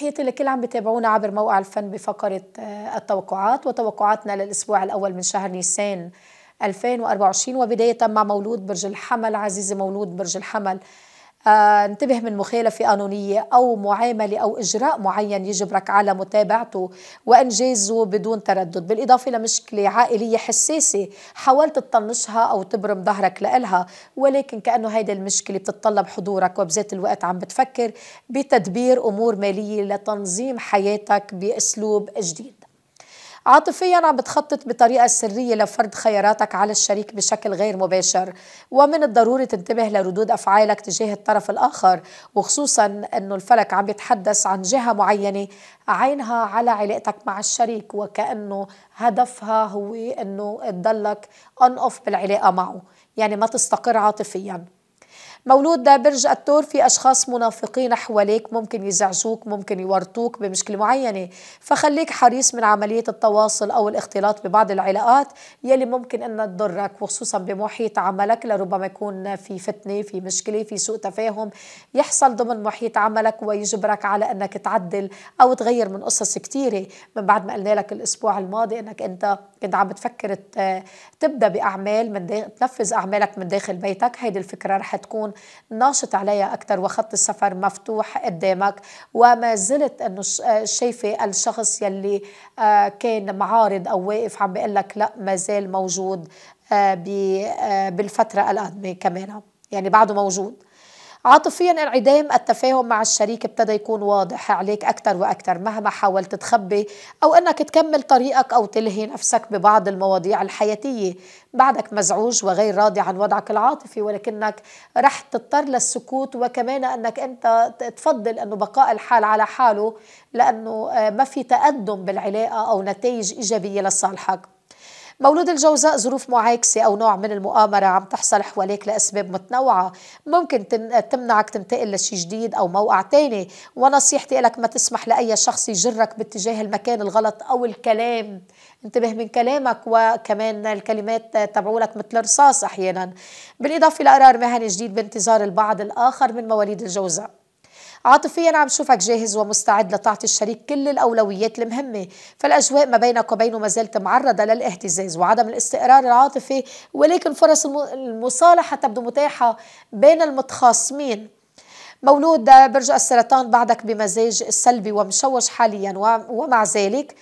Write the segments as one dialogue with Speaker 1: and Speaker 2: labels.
Speaker 1: تحياتي لكل عم بتابعونا عبر موقع الفن بفقرة آه، التوقعات وتوقعاتنا للأسبوع الأول من شهر نيسان 2024 وبداية مع مولود برج الحمل عزيزي مولود برج الحمل آه، انتبه من مخالفة قانونية أو معاملة أو إجراء معين يجبرك على متابعته وإنجازه بدون تردد بالإضافة لمشكلة عائلية حساسة حاولت تطنشها أو تبرم ظهرك لإلها ولكن كأنه هيدي المشكلة بتتطلب حضورك وبذات الوقت عم بتفكر بتدبير أمور مالية لتنظيم حياتك بأسلوب جديد عاطفيا عم بتخطط بطريقة سرية لفرض خياراتك على الشريك بشكل غير مباشر ومن الضروري تنتبه لردود أفعالك تجاه الطرف الآخر وخصوصا أنه الفلك عم يتحدث عن جهة معينة عينها على علاقتك مع الشريك وكأنه هدفها هو أنه تضلك أون أوف بالعلاقة معه يعني ما تستقر عاطفياً مولود برج الثور في أشخاص منافقين حواليك ممكن يزعجوك ممكن يورطوك بمشكلة معينة فخليك حريص من عملية التواصل أو الاختلاط ببعض العلاقات يلي ممكن أنها تضرك وخصوصا بمحيط عملك لربما يكون في فتنة في مشكلة في سوء تفاهم يحصل ضمن محيط عملك ويجبرك على أنك تعدل أو تغير من قصص كثيرة من بعد ما قلنا لك الأسبوع الماضي أنك أنت كنت عم بتفكر تبدأ بأعمال من تنفذ أعمالك من داخل بيتك هيدي الفكرة رح تكون تكون ناشط عليها أكثر وخط السفر مفتوح قدامك وما زلت أنه شايفة الشخص يلي آه، كان معارض أو واقف عم بيقول لك لا ما زال موجود آه، آه، بالفترة القادمة كمان يعني بعده موجود عاطفيا انعدام التفاهم مع الشريك ابتدى يكون واضح عليك أكثر وأكثر مهما حاولت تخبي أو أنك تكمل طريقك أو تلهي نفسك ببعض المواضيع الحياتية بعدك مزعوج وغير راضي عن وضعك العاطفي ولكنك رح تضطر للسكوت وكمان أنك أنت تفضل أنه بقاء الحال على حاله لأنه آه، ما في تقدم بالعلاقة أو نتائج إيجابية لصالحك مولود الجوزاء ظروف معاكسة أو نوع من المؤامرة عم تحصل حواليك لأسباب متنوعة ممكن تمنعك تنتقل لشي جديد أو موقع تاني ونصيحتي لك ما تسمح لأي شخص يجرك باتجاه المكان الغلط أو الكلام انتبه من كلامك وكمان الكلمات تبعولك مثل الرصاص أحيانا بالإضافة لقرار مهني جديد بانتظار البعض الآخر من مواليد الجوزاء عاطفيا عم شوفك جاهز ومستعد لتعطي الشريك كل الأولويات المهمة فالأجواء ما بينك وبينه ما زالت معرضة للاهتزاز وعدم الاستقرار العاطفي ولكن فرص المصالحة تبدو متاحة بين المتخاصمين مولود برج السرطان بعدك بمزاج سلبي ومشوش حاليا ومع ذلك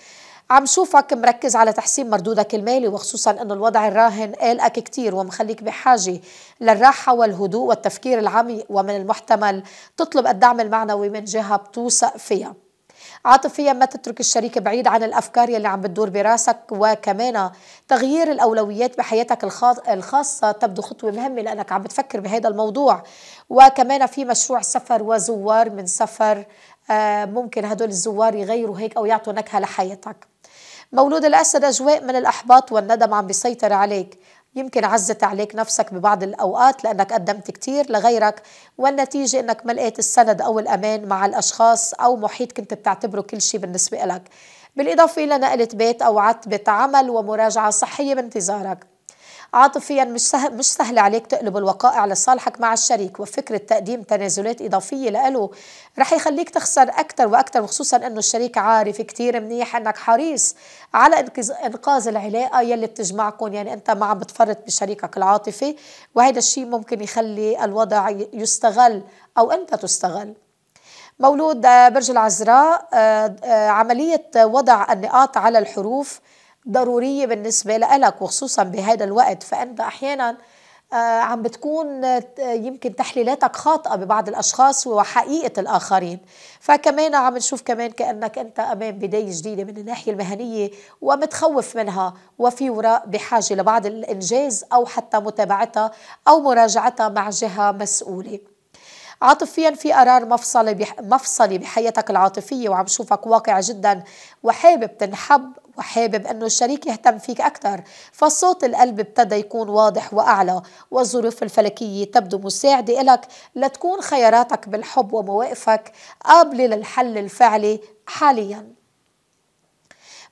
Speaker 1: عم شوفك مركز على تحسين مردودك المالي وخصوصا انه الوضع الراهن قلقك كثير ومخليك بحاجة للراحة والهدوء والتفكير العميق ومن المحتمل تطلب الدعم المعنوي من جهة بتوثق فيها عاطفيا ما تترك الشريك بعيد عن الافكار يلي عم بتدور براسك وكمان تغيير الاولويات بحياتك الخاصه تبدو خطوه مهمه لانك عم بتفكر بهذا الموضوع وكمان في مشروع سفر وزوار من سفر آه، ممكن هدول الزوار يغيروا هيك او يعطوا نكهه لحياتك مولود الأسد أجواء من الأحباط والندم عم بيسيطر عليك يمكن عزت عليك نفسك ببعض الأوقات لأنك قدمت كتير لغيرك والنتيجة أنك ملقيت السند أو الأمان مع الأشخاص أو محيط كنت بتعتبره كل شيء بالنسبة لك بالإضافة إلى نقلة بيت أو عتبة عمل ومراجعة صحية بانتظارك عاطفيا مش سهل مش سهل عليك تقلب الوقائع لصالحك مع الشريك وفكره تقديم تنازلات اضافيه له رح يخليك تخسر اكثر واكثر وخصوصا انه الشريك عارف كثير منيح انك حريص على انقاذ العلاقه يلي بتجمعكم يعني انت ما عم بتفرط بشريكك العاطفي وهذا الشيء ممكن يخلي الوضع يستغل او انت تستغل مولود آه، برج العذراء آه، آه، عملية وضع النقاط على الحروف ضرورية بالنسبة لك وخصوصا بهذا الوقت فأنت أحيانا آه، عم بتكون آه، يمكن تحليلاتك خاطئة ببعض الأشخاص وحقيقة الآخرين فكمان عم نشوف كمان كأنك أنت أمام بداية جديدة من الناحية المهنية ومتخوف منها وفي وراء بحاجة لبعض الإنجاز أو حتى متابعتها أو مراجعتها مع جهة مسؤولة عاطفيا في قرار مفصلي بح... مفصلي بحياتك العاطفيه وعم شوفك واقع جدا وحابب تنحب وحابب انه الشريك يهتم فيك اكثر فصوت القلب ابتدى يكون واضح واعلى والظروف الفلكيه تبدو مساعده لك لتكون خياراتك بالحب ومواقفك قابله للحل الفعلي حاليا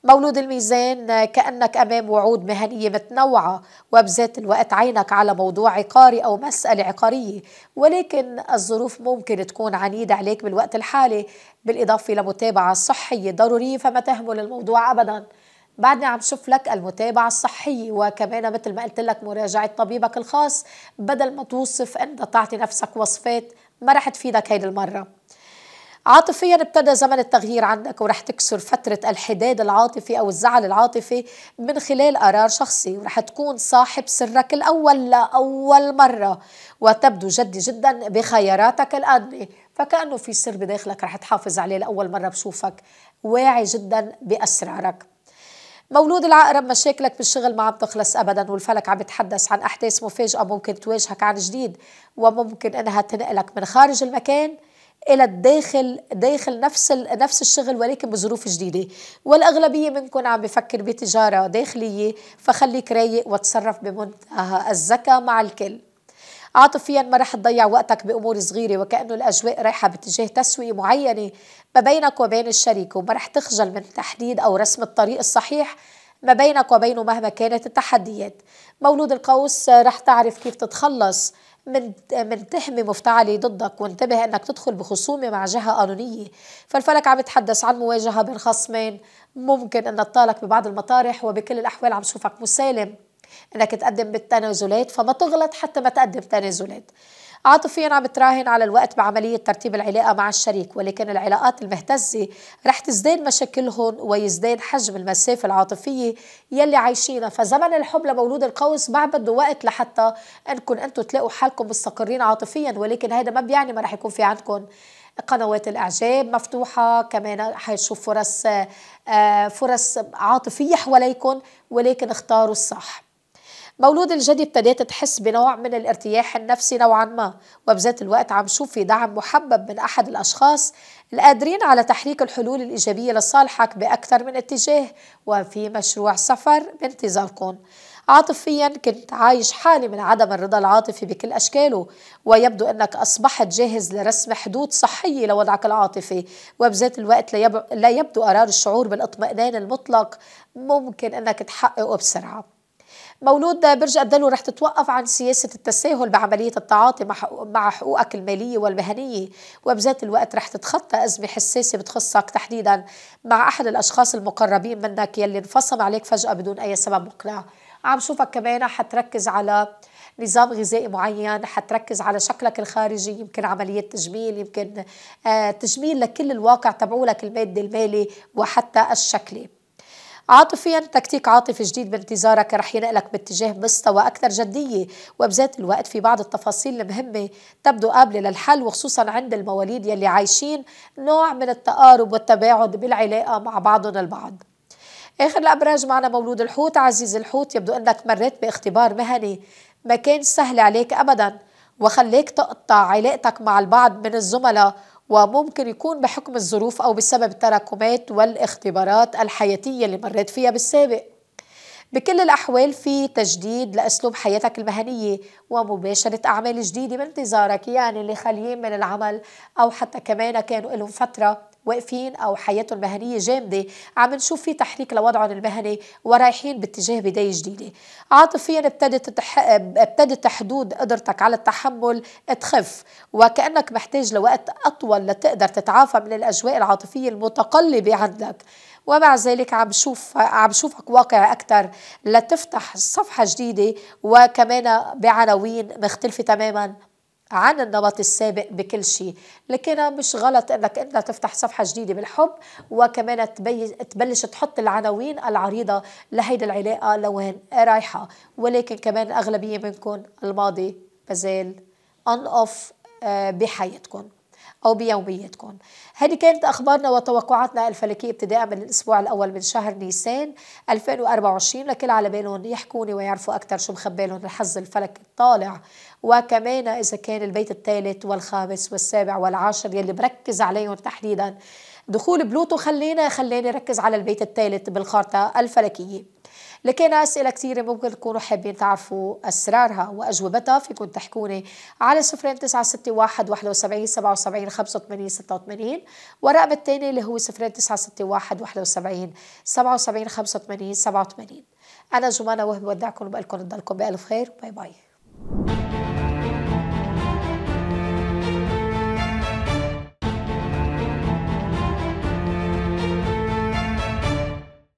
Speaker 1: مولود الميزان كأنك أمام وعود مهنية متنوعة وبذات الوقت عينك على موضوع عقاري أو مسألة عقارية ولكن الظروف ممكن تكون عنيدة عليك بالوقت الحالي بالإضافة لمتابعة صحية ضرورية فما تهمل الموضوع أبداً بعدني عم شوف لك المتابعة الصحية وكمان مثل ما قلت لك مراجعة طبيبك الخاص بدل ما توصف أنت تعطي نفسك وصفات ما رح تفيدك هيدي المرة عاطفيا ابتدى زمن التغيير عندك ورح تكسر فترة الحداد العاطفي أو الزعل العاطفي من خلال قرار شخصي ورح تكون صاحب سرك الأول لأول مرة وتبدو جدي جدا بخياراتك الآن فكأنه في سر بداخلك رح تحافظ عليه لأول مرة بشوفك واعي جدا بأسرارك مولود العقرب مشاكلك بالشغل ما عم تخلص ابدا والفلك عم بتحدث عن احداث مفاجاه ممكن تواجهك عن جديد وممكن انها تنقلك من خارج المكان الى الداخل داخل نفس نفس الشغل ولكن بظروف جديده والاغلبيه منكم عم بفكر بتجاره داخليه فخليك رايق وتصرف بمنتهى الذكاء مع الكل عاطفيا ما رح تضيع وقتك بامور صغيره وكانه الاجواء رايحه باتجاه تسويه معينه ما بينك وبين الشريك وما رح تخجل من تحديد او رسم الطريق الصحيح ما بينك وبينه مهما كانت التحديات مولود القوس آه، رح تعرف كيف تتخلص من تهمة مفتعلة ضدك وانتبه أنك تدخل بخصومة مع جهة قانونية فالفلك عم يتحدث عن مواجهة بين خصمين ممكن أن تطالك ببعض المطارح وبكل الأحوال عم شوفك مسالم انك تقدم بالتنازلات فما تغلط حتى ما تقدم تنازلات عاطفيا عم تراهن على الوقت بعملية ترتيب العلاقة مع الشريك ولكن العلاقات المهتزة رح تزداد مشاكلهم ويزداد حجم المسافة العاطفية يلي عايشينها فزمن الحب لمولود القوس ما بده وقت لحتى انكم انتم تلاقوا حالكم مستقرين عاطفيا ولكن هذا ما بيعني ما رح يكون في عندكم قنوات الاعجاب مفتوحه كمان حيشوف فرص آه، فرص عاطفيه حواليكم ولكن اختاروا الصح مولود الجدي ابتديت تحس بنوع من الارتياح النفسي نوعا ما وبذات الوقت عم شوف في دعم محبب من أحد الأشخاص القادرين على تحريك الحلول الإيجابية لصالحك بأكثر من اتجاه وفي مشروع سفر بانتظاركم عاطفيا كنت عايش حالي من عدم الرضا العاطفي بكل أشكاله ويبدو أنك أصبحت جاهز لرسم حدود صحية لوضعك العاطفي وبذات الوقت لا يبدو قرار الشعور بالاطمئنان المطلق ممكن أنك تحققه بسرعة مولود برج الدلو رح تتوقف عن سياسة التساهل بعملية التعاطي مع حقوقك المالية والمهنية وبذات الوقت رح تتخطى أزمة حساسة بتخصك تحديدا مع أحد الأشخاص المقربين منك يلي انفصم عليك فجأة بدون أي سبب مقنع عم شوفك كمان حتركز على نظام غذائي معين حتركز على شكلك الخارجي يمكن عملية تجميل يمكن آه، تجميل لكل الواقع تبعولك المادي المالي وحتى الشكلي عاطفيا تكتيك عاطفي جديد بانتظارك رح ينقلك باتجاه مستوى أكثر جدية وبذات الوقت في بعض التفاصيل المهمة تبدو قابلة للحل وخصوصا عند المواليد يلي عايشين نوع من التقارب والتباعد بالعلاقة مع بعضهم البعض آخر الأبراج معنا مولود الحوت عزيز الحوت يبدو أنك مريت باختبار مهني ما كان سهل عليك أبداً وخليك تقطع علاقتك مع البعض من الزملاء وممكن يكون بحكم الظروف أو بسبب التراكمات والاختبارات الحياتية اللي مريت فيها بالسابق بكل الأحوال في تجديد لأسلوب حياتك المهنية ومباشرة أعمال جديدة بانتظارك يعني اللي خاليين من العمل أو حتى كمان كانوا لهم فترة واقفين او حياتهم المهنيه جامده عم نشوف في تحريك لوضعهم المهني ورايحين باتجاه بدايه جديده عاطفيا ابتدت تح... ابتدت حدود قدرتك على التحمل تخف وكانك محتاج لوقت اطول لتقدر تتعافى من الاجواء العاطفيه المتقلبه عندك ومع ذلك عم بشوف عم بشوفك واقع اكثر لتفتح صفحه جديده وكمان بعناوين مختلفه تماما عن النمط السابق بكل شيء لكن مش غلط انك انت تفتح صفحه جديده بالحب وكمان تبلش تحط العناوين العريضه لهيدي العلاقه لوين رايحه ولكن كمان الاغلبيه منكم الماضي بزال اون اوف آه، بحياتكم أو بيوميتكم هذه كانت أخبارنا وتوقعاتنا الفلكية ابتداء من الأسبوع الأول من شهر نيسان 2024 لكل على بالهم يحكوني ويعرفوا أكثر شو مخبالهم الحظ الفلكي الطالع وكمان إذا كان البيت الثالث والخامس والسابع والعاشر يلي بركز عليهم تحديدا دخول بلوتو خلينا خلاني ركز على البيت الثالث بالخارطة الفلكية لكن اسئله كثيره ممكن تكونوا حابين تعرفوا اسرارها واجوبتها فيكم تحكوني على صفرين 961 71 77 85 86 والرقم الثاني اللي هو صفرين 961 71 77 85 87 انا جمانه وهبي بودعكم وبقول لكم تضلكم بالف خير باي باي you